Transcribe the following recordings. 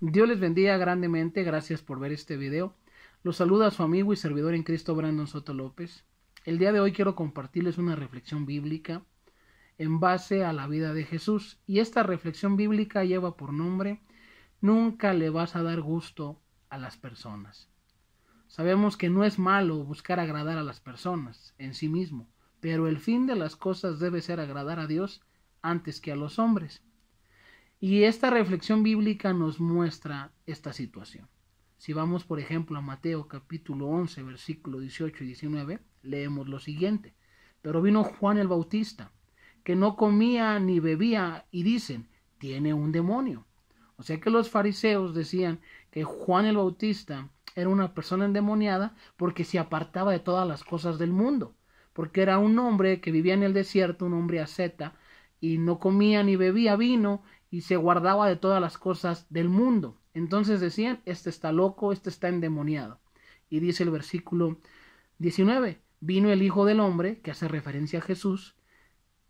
Dios les bendiga grandemente, gracias por ver este video. Los saluda su amigo y servidor en Cristo Brandon Soto López. El día de hoy quiero compartirles una reflexión bíblica en base a la vida de Jesús y esta reflexión bíblica lleva por nombre Nunca le vas a dar gusto a las personas. Sabemos que no es malo buscar agradar a las personas en sí mismo, pero el fin de las cosas debe ser agradar a Dios antes que a los hombres. Y esta reflexión bíblica nos muestra esta situación. Si vamos, por ejemplo, a Mateo capítulo 11, versículo 18 y 19, leemos lo siguiente. Pero vino Juan el Bautista, que no comía ni bebía, y dicen, tiene un demonio. O sea que los fariseos decían que Juan el Bautista era una persona endemoniada porque se apartaba de todas las cosas del mundo, porque era un hombre que vivía en el desierto, un hombre asceta, y no comía ni bebía vino, y se guardaba de todas las cosas del mundo. Entonces decían, este está loco, este está endemoniado. Y dice el versículo 19, vino el Hijo del Hombre, que hace referencia a Jesús,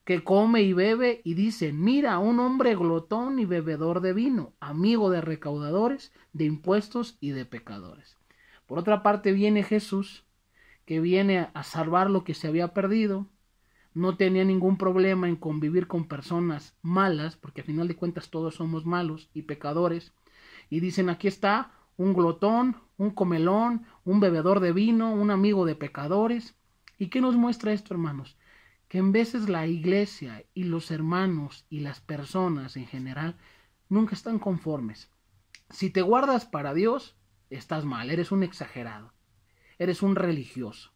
que come y bebe y dice, mira, un hombre glotón y bebedor de vino, amigo de recaudadores, de impuestos y de pecadores. Por otra parte viene Jesús, que viene a salvar lo que se había perdido, no tenía ningún problema en convivir con personas malas, porque al final de cuentas todos somos malos y pecadores, y dicen aquí está un glotón, un comelón, un bebedor de vino, un amigo de pecadores. ¿Y qué nos muestra esto, hermanos? Que en veces la iglesia y los hermanos y las personas en general nunca están conformes. Si te guardas para Dios, estás mal, eres un exagerado, eres un religioso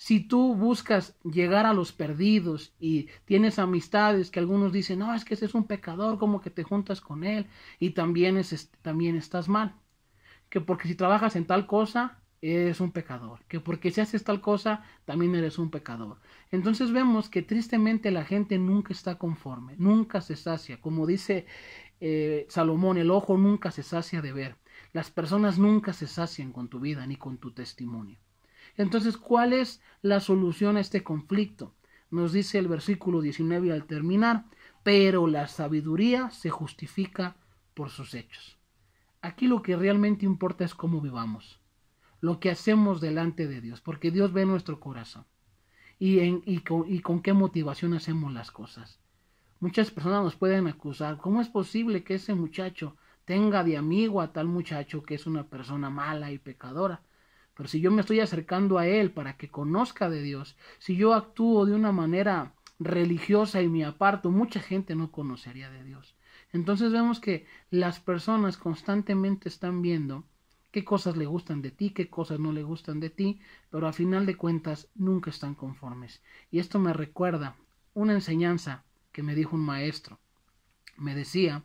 si tú buscas llegar a los perdidos y tienes amistades que algunos dicen, no, es que ese es un pecador, como que te juntas con él y también, también estás mal. Que porque si trabajas en tal cosa, eres un pecador. Que porque si haces tal cosa, también eres un pecador. Entonces vemos que tristemente la gente nunca está conforme, nunca se sacia. Como dice eh, Salomón, el ojo nunca se sacia de ver. Las personas nunca se sacian con tu vida ni con tu testimonio. Entonces, ¿cuál es la solución a este conflicto? Nos dice el versículo 19 al terminar, pero la sabiduría se justifica por sus hechos. Aquí lo que realmente importa es cómo vivamos, lo que hacemos delante de Dios, porque Dios ve nuestro corazón y, y con qué motivación hacemos las cosas. Muchas personas nos pueden acusar, ¿cómo es posible que ese muchacho tenga de amigo a tal muchacho que es una persona mala y pecadora? Pero si yo me estoy acercando a Él para que conozca de Dios, si yo actúo de una manera religiosa y me aparto, mucha gente no conocería de Dios. Entonces vemos que las personas constantemente están viendo qué cosas le gustan de ti, qué cosas no le gustan de ti, pero a final de cuentas nunca están conformes. Y esto me recuerda una enseñanza que me dijo un maestro. Me decía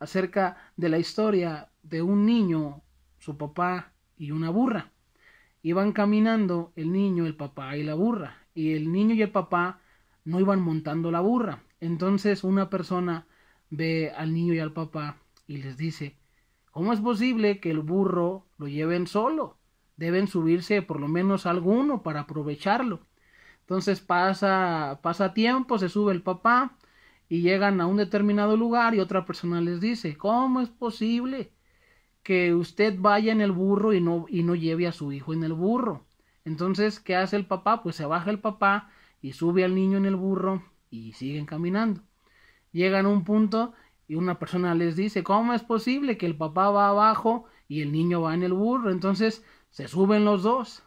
acerca de la historia de un niño, su papá y una burra. Iban caminando el niño, el papá y la burra. Y el niño y el papá no iban montando la burra. Entonces una persona ve al niño y al papá y les dice, ¿cómo es posible que el burro lo lleven solo? Deben subirse por lo menos alguno para aprovecharlo. Entonces pasa, pasa tiempo, se sube el papá y llegan a un determinado lugar y otra persona les dice, ¿cómo es posible que usted vaya en el burro y no, y no lleve a su hijo en el burro. Entonces, ¿qué hace el papá? Pues se baja el papá y sube al niño en el burro y siguen caminando. Llegan a un punto y una persona les dice, ¿cómo es posible que el papá va abajo y el niño va en el burro? Entonces se suben los dos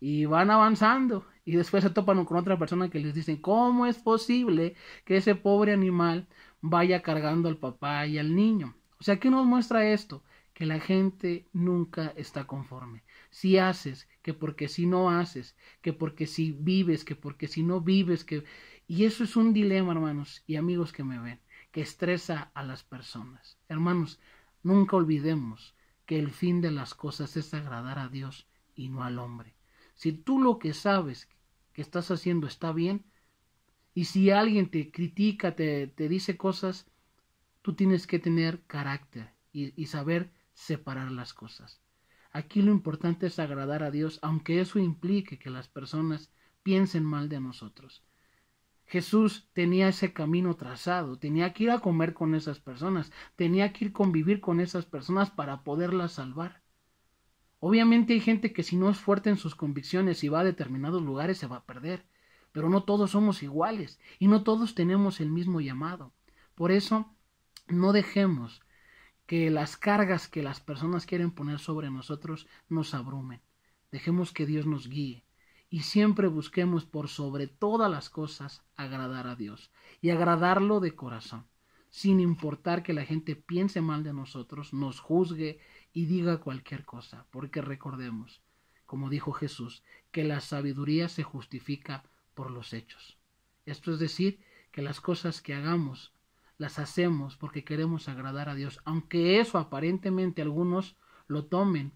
y van avanzando y después se topan con otra persona que les dice, ¿cómo es posible que ese pobre animal vaya cargando al papá y al niño? O sea, ¿qué nos muestra esto? que la gente nunca está conforme. Si haces, que porque si no haces, que porque si vives, que porque si no vives, que... Y eso es un dilema, hermanos y amigos que me ven, que estresa a las personas. Hermanos, nunca olvidemos que el fin de las cosas es agradar a Dios y no al hombre. Si tú lo que sabes que estás haciendo está bien, y si alguien te critica, te, te dice cosas, tú tienes que tener carácter y, y saber separar las cosas. Aquí lo importante es agradar a Dios, aunque eso implique que las personas piensen mal de nosotros. Jesús tenía ese camino trazado, tenía que ir a comer con esas personas, tenía que ir convivir con esas personas para poderlas salvar. Obviamente hay gente que si no es fuerte en sus convicciones y va a determinados lugares se va a perder, pero no todos somos iguales y no todos tenemos el mismo llamado. Por eso, no dejemos que las cargas que las personas quieren poner sobre nosotros nos abrumen. Dejemos que Dios nos guíe y siempre busquemos por sobre todas las cosas agradar a Dios y agradarlo de corazón, sin importar que la gente piense mal de nosotros, nos juzgue y diga cualquier cosa, porque recordemos, como dijo Jesús, que la sabiduría se justifica por los hechos. Esto es decir, que las cosas que hagamos las hacemos porque queremos agradar a Dios, aunque eso aparentemente algunos lo tomen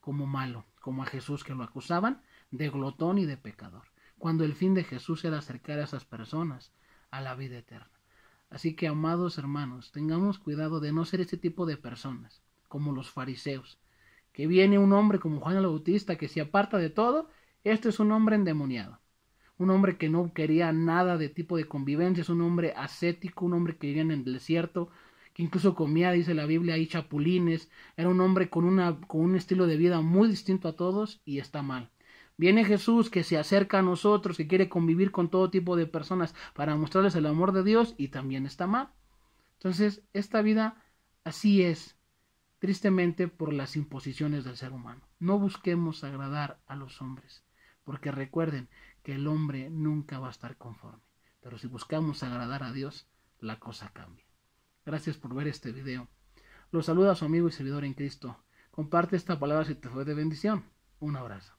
como malo, como a Jesús que lo acusaban de glotón y de pecador, cuando el fin de Jesús era acercar a esas personas a la vida eterna. Así que, amados hermanos, tengamos cuidado de no ser este tipo de personas, como los fariseos, que viene un hombre como Juan el Bautista que se aparta de todo, este es un hombre endemoniado un hombre que no quería nada de tipo de convivencia, es un hombre ascético, un hombre que vivía en el desierto, que incluso comía, dice la Biblia, ahí chapulines, era un hombre con, una, con un estilo de vida muy distinto a todos y está mal. Viene Jesús que se acerca a nosotros, que quiere convivir con todo tipo de personas para mostrarles el amor de Dios y también está mal. Entonces, esta vida así es, tristemente por las imposiciones del ser humano. No busquemos agradar a los hombres, porque recuerden, que el hombre nunca va a estar conforme. Pero si buscamos agradar a Dios, la cosa cambia. Gracias por ver este video. Los saluda su amigo y servidor en Cristo. Comparte esta palabra si te fue de bendición. Un abrazo.